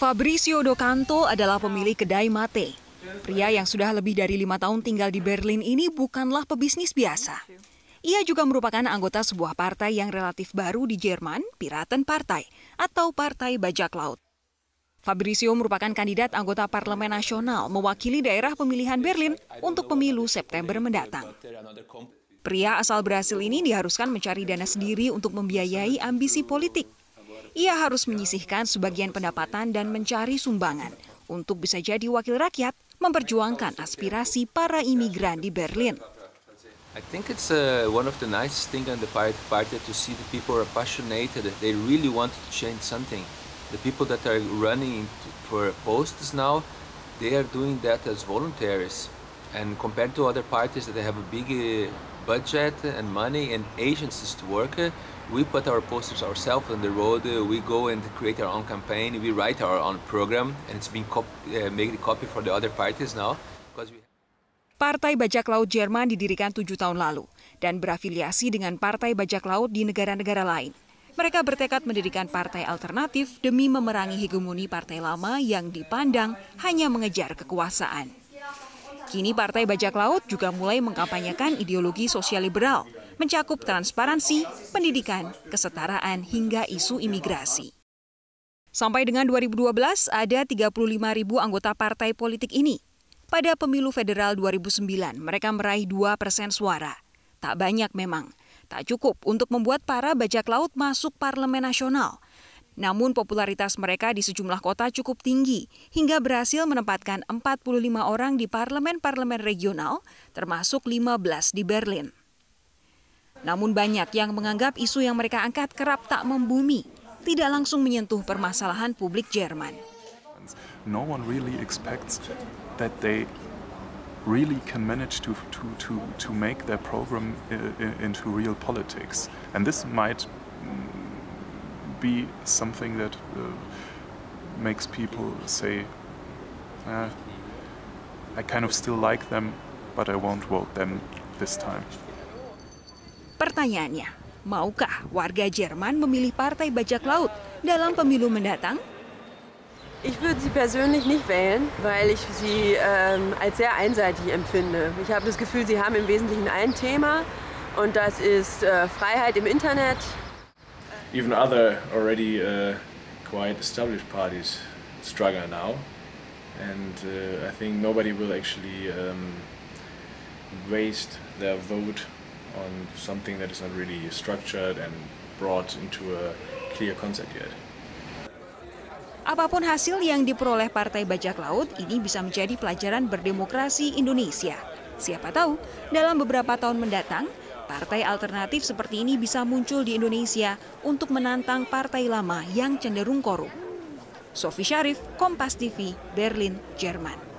Fabrizio Docanto adalah pemilik kedai mate. Pria yang sudah lebih dari lima tahun tinggal di Berlin ini bukanlah pebisnis biasa. Ia juga merupakan anggota sebuah partai yang relatif baru di Jerman, Piraten Partai, atau Partai Bajak Laut. Fabrizio merupakan kandidat anggota Parlemen Nasional mewakili daerah pemilihan Berlin untuk pemilu September mendatang. Pria asal Brasil ini diharuskan mencari dana sendiri untuk membiayai ambisi politik ia harus menyisihkan sebagian pendapatan dan mencari sumbangan untuk bisa jadi wakil rakyat memperjuangkan aspirasi para imigran di Berlin. I think it's a, uh, one of the nicest thing on the Pirate party to see the people are passionate, that they really want to change something. The people that are running for posts now, they are doing that as volunteers. And compared to other parties that they have a big uh, budget and money and agencies to work. We put our posters ourselves on the road. We go and create our own campaign. We write our own program, and it's being cop uh, made a copy for the other parties now. Because we... Partai Bajak Laut Jerman didirikan tujuh tahun lalu dan berafiliasi dengan partai bajak laut di negara-negara lain. Mereka bertekad mendirikan partai alternatif demi memerangi hegemoni partai lama yang dipandang hanya mengejar kekuasaan. Kini Partai Bajak Laut juga mulai mengkampanyekan ideologi sosial liberal, mencakup transparansi, pendidikan, kesetaraan, hingga isu imigrasi. Sampai dengan 2012, ada 35 ribu anggota partai politik ini. Pada pemilu federal 2009, mereka meraih 2 persen suara. Tak banyak memang. Tak cukup untuk membuat para bajak laut masuk parlemen nasional – namun popularitas mereka di sejumlah kota cukup tinggi, hingga berhasil menempatkan 45 orang di parlemen-parlemen regional, termasuk 15 di Berlin. Namun banyak yang menganggap isu yang mereka angkat kerap tak membumi, tidak langsung menyentuh permasalahan publik Jerman. No one really expects that they really can manage to, to, to, to make their program uh, into real politics. And this might be something that uh, makes people say, uh, I kind of still like them, but I won't vote them this time. Pertanyaannya, maukah warga Jerman memilih partai bajak laut dalam pemilu mendatang? Ich würde sie persönlich nicht wählen, weil ich sie ähm, als sehr einseitig empfinde. Ich habe das Gefühl, sie haben im Wesentlichen ein Thema und das ist äh, Freiheit im Internet, even other already uh, quite established parties struggle now. And uh, I think nobody will actually um, waste their vote on something that is not really structured and brought into a clear concept yet. Apapun hasil yang diperoleh Partai Bajak Laut, ini bisa menjadi pelajaran berdemokrasi Indonesia. Siapa tahu, dalam beberapa tahun mendatang, Partai alternatif seperti ini bisa muncul di Indonesia untuk menantang partai lama yang cenderung korup. Sofi Syarif, Kompas TV, Berlin, Jerman.